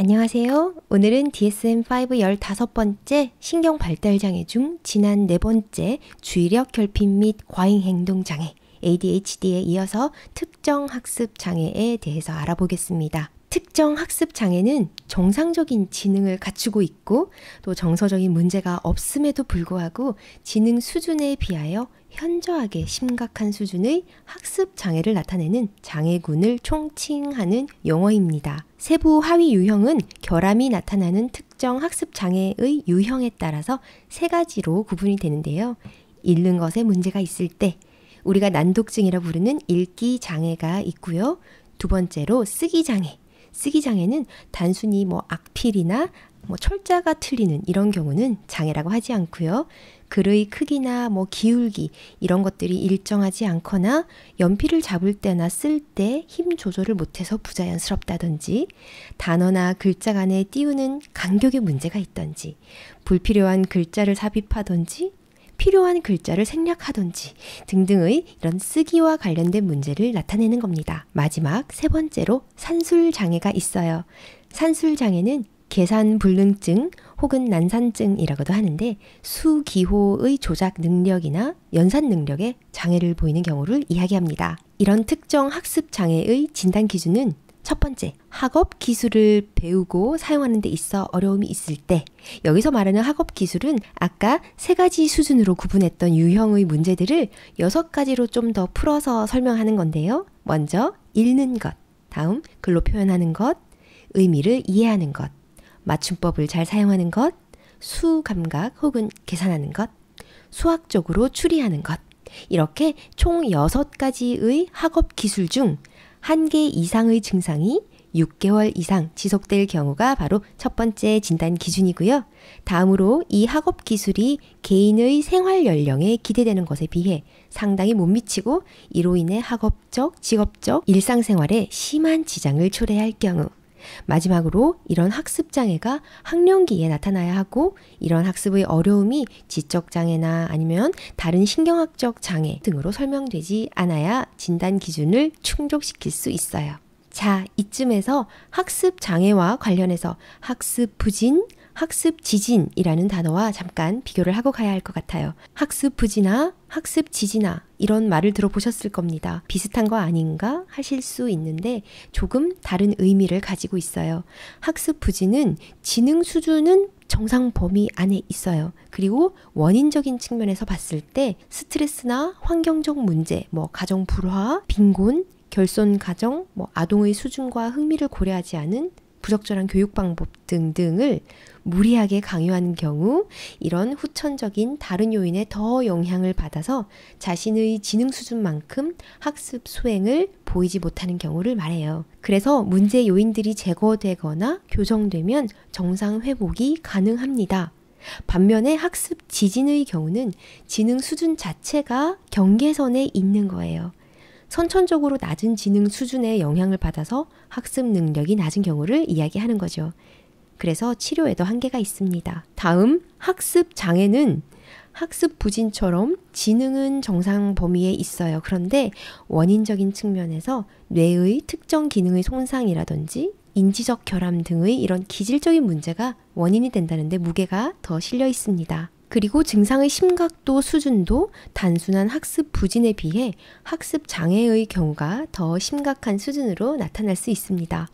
안녕하세요. 오늘은 DSM-5 15번째 신경 발달 장애 중 지난 네 번째 주의력 결핍 및 과잉 행동 장애 ADHD에 이어서 특정 학습 장애에 대해서 알아보겠습니다. 특정 학습 장애는 정상적인 지능을 갖추고 있고 또 정서적인 문제가 없음에도 불구하고 지능 수준에 비하여 현저하게 심각한 수준의 학습 장애를 나타내는 장애군을 총칭하는 용어입니다. 세부 하위 유형은 결함이 나타나는 특정 학습 장애의 유형에 따라서 세 가지로 구분이 되는데요. 읽는 것에 문제가 있을 때 우리가 난독증이라 부르는 읽기 장애가 있고요. 두 번째로 쓰기 장애, 쓰기 장애는 단순히 뭐 악필이나 뭐 철자가 틀리는 이런 경우는 장애라고 하지 않고요. 글의 크기나 뭐 기울기 이런 것들이 일정하지 않거나 연필을 잡을 때나 쓸 때 힘 조절을 못해서 부자연스럽다든지 단어나 글자 간에 띄우는 간격의 문제가 있던지 불필요한 글자를 삽입하던지 필요한 글자를 생략하던지 등등의 이런 쓰기와 관련된 문제를 나타내는 겁니다. 마지막 세 번째로 산술 장애가 있어요. 산술 장애는 계산 불능증 혹은 난산증이라고도 하는데 수기호의 조작 능력이나 연산 능력에 장애를 보이는 경우를 이야기합니다. 이런 특정 학습 장애의 진단 기준은 첫 번째, 학업 기술을 배우고 사용하는 데 있어 어려움이 있을 때, 여기서 말하는 학업 기술은 아까 세 가지 수준으로 구분했던 유형의 문제들을 여섯 가지로 좀 더 풀어서 설명하는 건데요. 먼저, 읽는 것, 다음, 글로 표현하는 것, 의미를 이해하는 것, 맞춤법을 잘 사용하는 것, 수 감각 혹은 계산하는 것, 수학적으로 추리하는 것, 이렇게 총 여섯 가지의 학업 기술 중 한개 이상의 증상이 6개월 이상 지속될 경우가 바로 첫 번째 진단 기준이고요. 다음으로 이 학업 기술이 개인의 생활 연령에 기대되는 것에 비해 상당히 못 미치고 이로 인해 학업적, 직업적, 일상생활에 심한 지장을 초래할 경우. 마지막으로 이런 학습 장애가 학령기에 나타나야 하고 이런 학습의 어려움이 지적 장애나 아니면 다른 신경학적 장애 등으로 설명되지 않아야 진단 기준을 충족시킬 수 있어요. 자, 이쯤에서 학습 장애와 관련해서 학습 부진, 학습 지진이라는 단어와 잠깐 비교를 하고 가야 할 것 같아요. 학습 부진아 학습 지진아 이런 말을 들어보셨을 겁니다. 비슷한 거 아닌가 하실 수 있는데 조금 다른 의미를 가지고 있어요. 학습 부진은 지능 수준은 정상 범위 안에 있어요. 그리고 원인적인 측면에서 봤을 때 스트레스나 환경적 문제, 뭐 가정 불화, 빈곤, 결손 가정, 뭐 아동의 수준과 흥미를 고려하지 않은 부적절한 교육 방법 등등을 무리하게 강요하는 경우 이런 후천적인 다른 요인에 더 영향을 받아서 자신의 지능 수준만큼 학습 수행을 보이지 못하는 경우를 말해요. 그래서 문제 요인들이 제거되거나 교정되면 정상 회복이 가능합니다. 반면에 학습 지진의 경우는 지능 수준 자체가 경계선에 있는 거예요. 선천적으로 낮은 지능 수준의 영향을 받아서 학습 능력이 낮은 경우를 이야기하는 거죠. 그래서 치료에도 한계가 있습니다. 다음 학습 장애는 학습 부진처럼 지능은 정상 범위에 있어요. 그런데 원인적인 측면에서 뇌의 특정 기능의 손상이라든지 인지적 결함 등의 이런 기질적인 문제가 원인이 된다는데 무게가 더 실려 있습니다. 그리고 증상의 심각도 수준도 단순한 학습 부진에 비해 학습 장애의 경우가 더 심각한 수준으로 나타날 수 있습니다.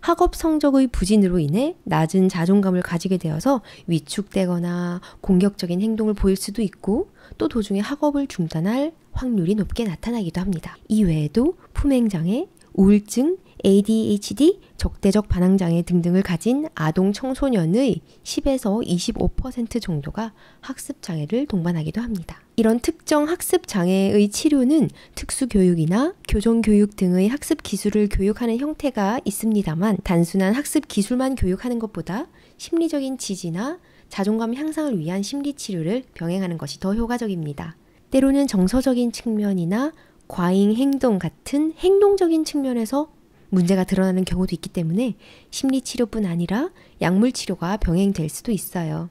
학업 성적의 부진으로 인해 낮은 자존감을 가지게 되어서 위축되거나 공격적인 행동을 보일 수도 있고 또 도중에 학업을 중단할 확률이 높게 나타나기도 합니다. 이외에도 품행장애, 우울증, ADHD, 적대적 반항장애 등등을 가진 아동 청소년의 10에서 25% 정도가 학습장애를 동반하기도 합니다. 이런 특정 학습장애의 치료는 특수교육이나 교정교육 등의 학습 기술을 교육하는 형태가 있습니다만 단순한 학습 기술만 교육하는 것보다 심리적인 지지나 자존감 향상을 위한 심리치료를 병행하는 것이 더 효과적입니다. 때로는 정서적인 측면이나 과잉 행동 같은 행동적인 측면에서 문제가 드러나는 경우도 있기 때문에 심리치료뿐 아니라 약물치료가 병행될 수도 있어요.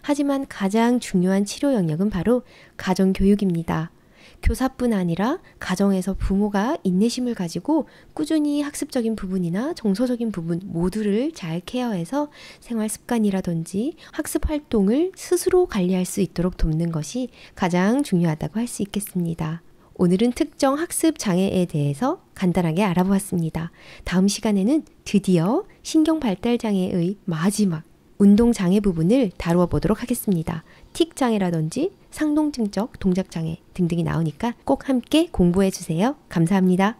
하지만 가장 중요한 치료 영역은 바로 가정교육입니다. 교사뿐 아니라 가정에서 부모가 인내심을 가지고 꾸준히 학습적인 부분이나 정서적인 부분 모두를 잘 케어해서 생활 습관이라든지 학습 활동을 스스로 관리할 수 있도록 돕는 것이 가장 중요하다고 할 수 있겠습니다. 오늘은 특정 학습 장애에 대해서 간단하게 알아보았습니다. 다음 시간에는 드디어 신경 발달 장애의 마지막 운동 장애 부분을 다루어 보도록 하겠습니다. 틱 장애라든지 상동증적 동작 장애 등등이 나오니까 꼭 함께 공부해 주세요. 감사합니다.